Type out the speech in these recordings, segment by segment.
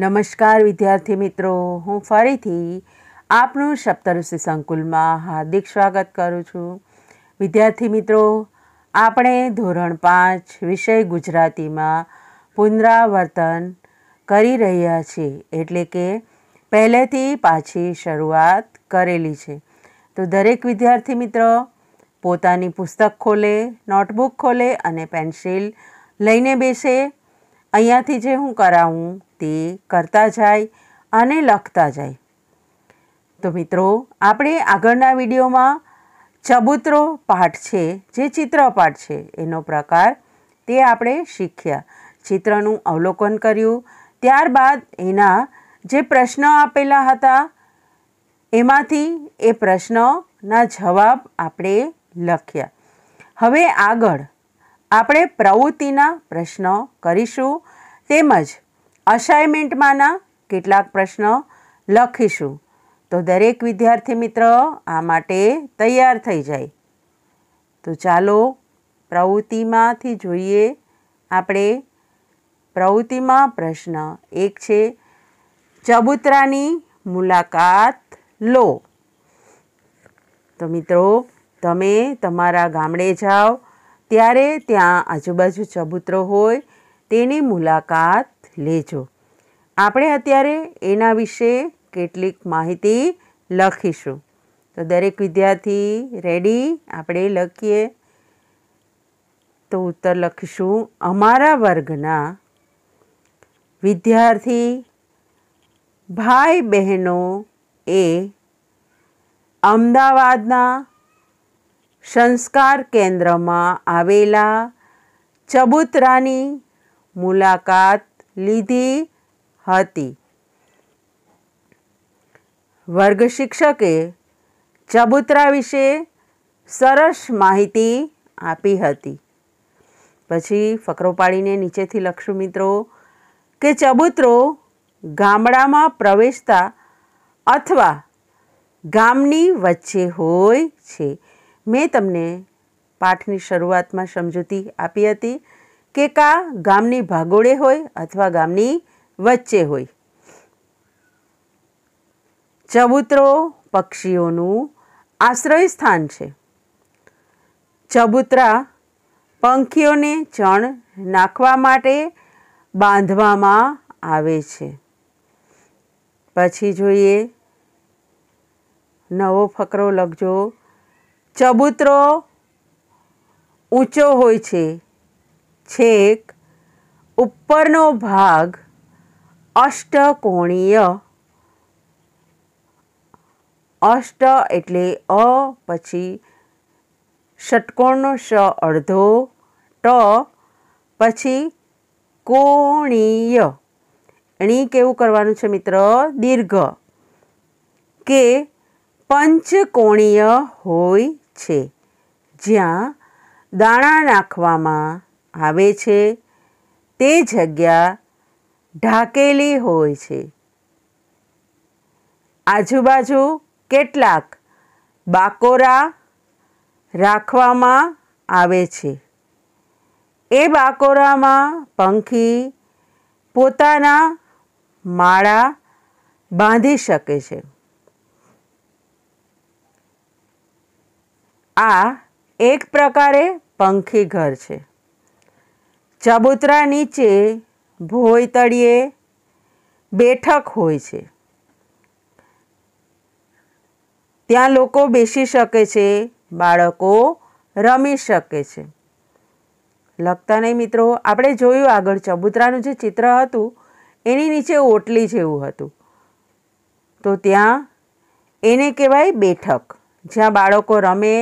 નમસ્કાર વિદ્યાર્થી મિત્રો હું ફરીથી આપનું સપ્તઋષિ સંકુલમાં હાર્દિક સ્વાગત કરું છું વિદ્યાર્થી મિત્રો આપણે ધોરણ પાંચ વિષય ગુજરાતીમાં પુનરાવર્તન કરી રહ્યા છીએ એટલે કે પહેલેથી પાછી શરૂઆત કરેલી છે તો દરેક વિદ્યાર્થી મિત્ર પોતાની પુસ્તક ખોલે નોટબુક ખોલે અને પેન્સિલ લઈને બેસે અહીંયાથી જે હું કરાવું તે કરતા જાય અને લખતા જાય તો મિત્રો આપણે આગળના વિડીયોમાં ચબુતરો પાઠ છે જે ચિત્રપાઠ છે એનો પ્રકાર તે આપણે શીખ્યા ચિત્રનું અવલોકન કર્યું ત્યારબાદ એના જે પ્રશ્ન આપેલા હતા એમાંથી એ પ્રશ્નના જવાબ આપણે લખ્યા હવે આગળ આપણે પ્રવૃત્તિના પ્રશ્નો કરીશું તેમજ અસાઇમેન્ટમાંના કેટલાક પ્રશ્ન લખીશું તો દરેક વિદ્યાર્થી મિત્ર આ માટે તૈયાર થઈ જાય તો ચાલો પ્રવૃત્તિમાંથી જોઈએ આપણે પ્રવૃત્તિમાં પ્રશ્ન એક છે ચબુતરાની મુલાકાત લો તો મિત્રો તમે તમારા ગામડે જાઓ ત્યારે ત્યાં આજુબાજુ ચબૂતરો હોય તેની મુલાકાત લેજો આપણે અત્યારે એના વિશે કેટલીક માહિતી લખીશું તો દરેક વિદ્યાર્થી રેડી આપણે લખીએ તો ઉત્તર લખીશું અમારા વર્ગના વિદ્યાર્થી ભાઈ બહેનો એ અમદાવાદના સંસ્કાર કેન્દ્રમાં આવેલા ચબુતરાની મુલાકાત લીધી હતી વર્ગ શિક્ષકે ચબુતરા વિશે સરસ માહિતી આપી હતી પછી ફકરો પાડીને નીચેથી લખશું મિત્રો કે ચબુતરો ગામડામાં પ્રવેશતા અથવા ગામની વચ્ચે હોય છે મેં તમને પાઠની શરૂઆતમાં સમજૂતી આપી હતી કે કાં ગામની ભાગોળે હોય અથવા ગામની વચ્ચે હોય ચબૂતરો પક્ષીઓનું આશ્રય સ્થાન છે ચબૂતરા પંખીઓને ચણ નાખવા માટે બાંધવામાં આવે છે પછી જોઈએ નવો ફકરો લખજો ચબૂતરો ઊંચો હોય છે છેક ઉપરનો ભાગ અષ્ટકોણીય અષ્ટ એટલે અ પછી ષટકોણનો શ અડધો ટ પછી કોણીય એણી કેવું કરવાનું છે મિત્ર દીર્ઘ કે પંચકોણીય હોય છે જ્યાં દાણા નાખવામાં આવે છે તે જગ્યા ઢાકેલી હોય છે આજુબાજુ કેટલાક બાકોરા રાખવામાં આવે છે એ બાકોરામાં પંખી પોતાના માળા બાંધી શકે છે આ એક પ્રકારે પંખી ઘર છે ચબુતરા નીચે ભોય તળિયે બેઠક હોય છે ત્યાં લોકો બેસી શકે છે બાળકો રમી શકે છે લગતા નહીં મિત્રો આપણે જોયું આગળ ચબુતરાનું જે ચિત્ર હતું એની નીચે ઓટલી જેવું હતું તો ત્યાં એને કહેવાય બેઠક જ્યાં બાળકો રમે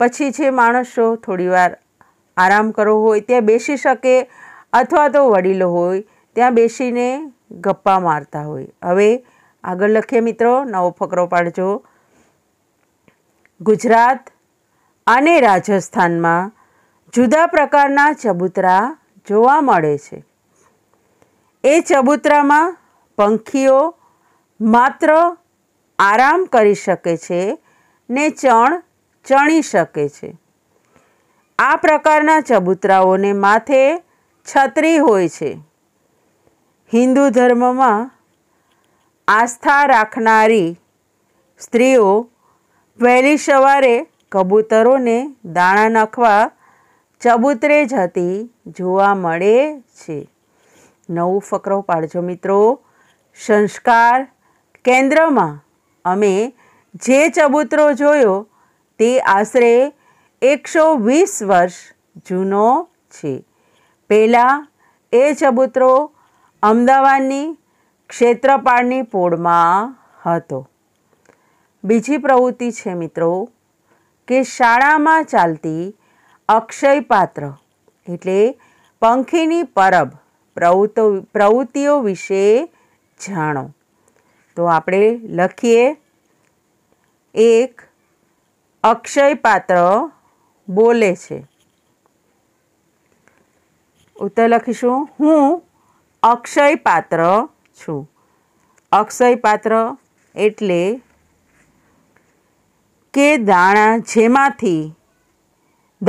પછી છે માણસો થોડીવાર આરામ કરવો હોય ત્યાં બેસી શકે અથવા તો વડીલો હોય ત્યાં બેસીને ગપ્પા મારતા હોય હવે આગળ લખીએ મિત્રો નવો ફકરો પાડજો ગુજરાત અને રાજસ્થાનમાં જુદા પ્રકારના ચબૂતરા જોવા મળે છે એ ચબૂતરામાં પંખીઓ માત્ર આરામ કરી શકે છે ને ચણ ચણી શકે છે આ પ્રકારના ચબુતરાઓને માથે છત્રી હોય છે હિન્દુ ધર્મમાં આસ્થા રાખનારી સ્ત્રીઓ વહેલી સવારે કબૂતરોને દાણા નાખવા ચબૂતરે જતી જોવા મળે છે નવું ફકરો પાડજો મિત્રો સંસ્કાર કેન્દ્રમાં અમે જે ચબૂતરો જોયો તે આશરે એકસો વીસ વર્ષ જૂનો છે પહેલાં એ ચબૂતરો અમદાવાદની ક્ષેત્રપાળની પોળમાં હતો બીજી પ્રવૃત્તિ છે મિત્રો કે શાળામાં ચાલતી અક્ષય પાત્ર એટલે પંખીની પરબ પ્રવૃત્તો પ્રવૃત્તિઓ વિશે જાણો તો આપણે લખીએ એક અક્ષય પાત્ર બોલે છે ઉત્તર લખીશું હું અક્ષય પાત્ર છું અક્ષય પાત્ર એટલે કે દાણા જેમાંથી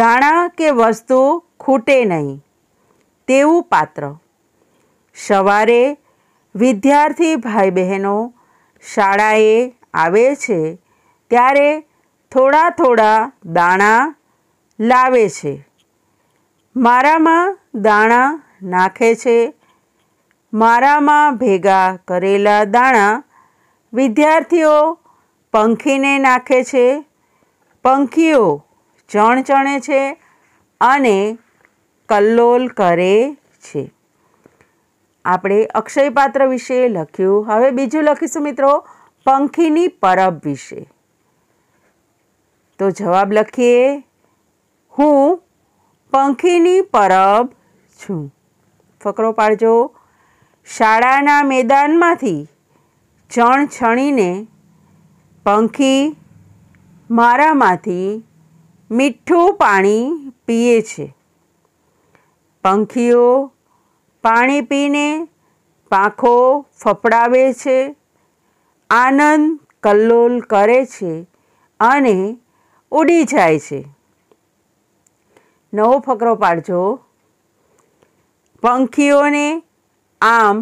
દાણા કે વસ્તુ ખૂટે નહીં તેવું પાત્ર સવારે વિદ્યાર્થી ભાઈ બહેનો શાળાએ આવે છે ત્યારે થોડા થોડા દાણા લાવે છે મારામાં દાણા નાખે છે મારામાં ભેગા કરેલા દાણા વિદ્યાર્થીઓ પંખીને નાખે છે પંખીઓ ચણ ચણે છે અને કલ્લોલ કરે છે આપણે અક્ષય પાત્ર વિશે લખ્યું હવે બીજું લખીશું મિત્રો પંખીની પરબ વિશે તો જવાબ લખીએ હું પંખીની પરબ છું ફકરો પાડજો શાળાના મેદાનમાંથી ચણ છણીને પંખી મારામાંથી મીઠું પાણી પીએ છે પંખીઓ પાણી પીને પાંખો ફફડાવે છે આનંદ કલ્લોલ કરે છે અને ઉડી જાય છે નવો ફકરો પાડજો પંખીઓને આમ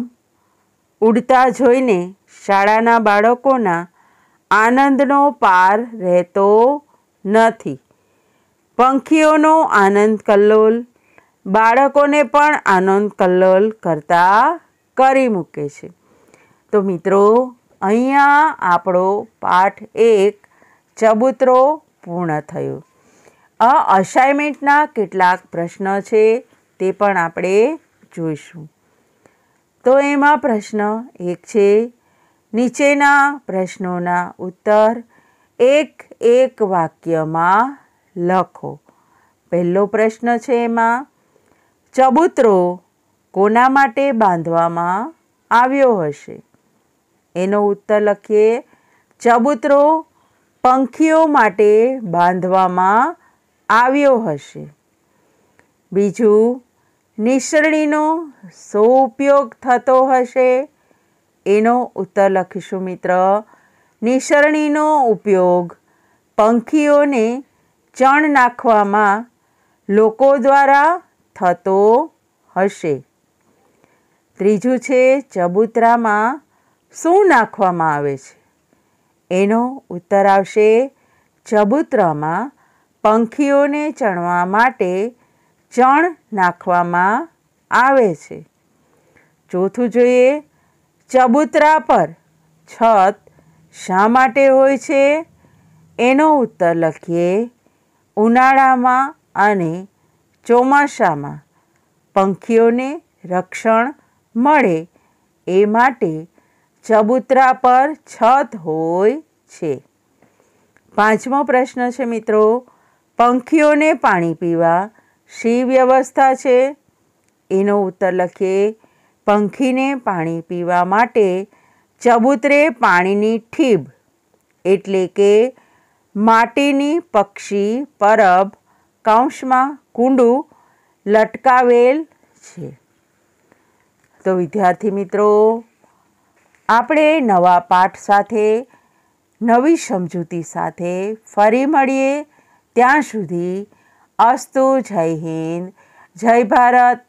ઉડતા જોઈને શાળાના બાળકોના આનંદનો પાર રહેતો નથી પંખીઓનો આનંદ કલ્લોલ બાળકોને પણ આનંદ કલ્લોલ કરતા કરી મૂકે છે તો મિત્રો અહીંયા આપણો પાઠ એક ચબુતરો પૂર્ણ થયો આ અસાઇમેન્ટના કેટલાક પ્રશ્ન છે તે પણ આપણે જોઈશું તો એમાં પ્રશ્ન એક છે નીચેના પ્રશ્નોના ઉત્તર એક એક વાક્યમાં લખો પહેલો પ્રશ્ન છે એમાં ચબૂતરો કોના માટે બાંધવામાં આવ્યો હશે એનો ઉત્તર લખીએ ચબૂતરો પંખીઓ માટે બાંધવામાં આવ્યો હશે બીજું નિસરણીનો સો ઉપયોગ થતો હશે એનો ઉત્તર લખીશું મિત્ર નિસરણીનો ઉપયોગ પંખીઓને ચણ નાખવામાં લોકો દ્વારા થતો હશે ત્રીજું છે ચબૂતરામાં શું નાખવામાં આવે છે એનો ઉત્તર આવશે ચબૂતરામાં પંખીઓને ચણવા માટે ચણ નાખવામાં આવે છે ચોથું જોઈએ ચબૂતરા પર છત શા માટે હોય છે એનો ઉત્તર લખીએ ઉનાળામાં અને ચોમાસામાં પંખીઓને રક્ષણ મળે એ માટે ચબૂતરા પર છત હોય છે પાંચમો પ્રશ્ન છે મિત્રો પંખીઓને પાણી પીવા શી વ્યવસ્થા છે એનો ઉત્તર લખીએ પંખીને પાણી પીવા માટે ચબૂતરે પાણીની ઠીબ એટલે કે માટીની પક્ષી પરબ કૌંસમાં કુંડું લટકાવેલ છે તો વિદ્યાર્થી મિત્રો આપણે નવા પાઠ સાથે નવી સમજૂતી સાથે ફરી મળીએ ત્યાં સુધી અસ્તુ જય હિન્દ જય ભારત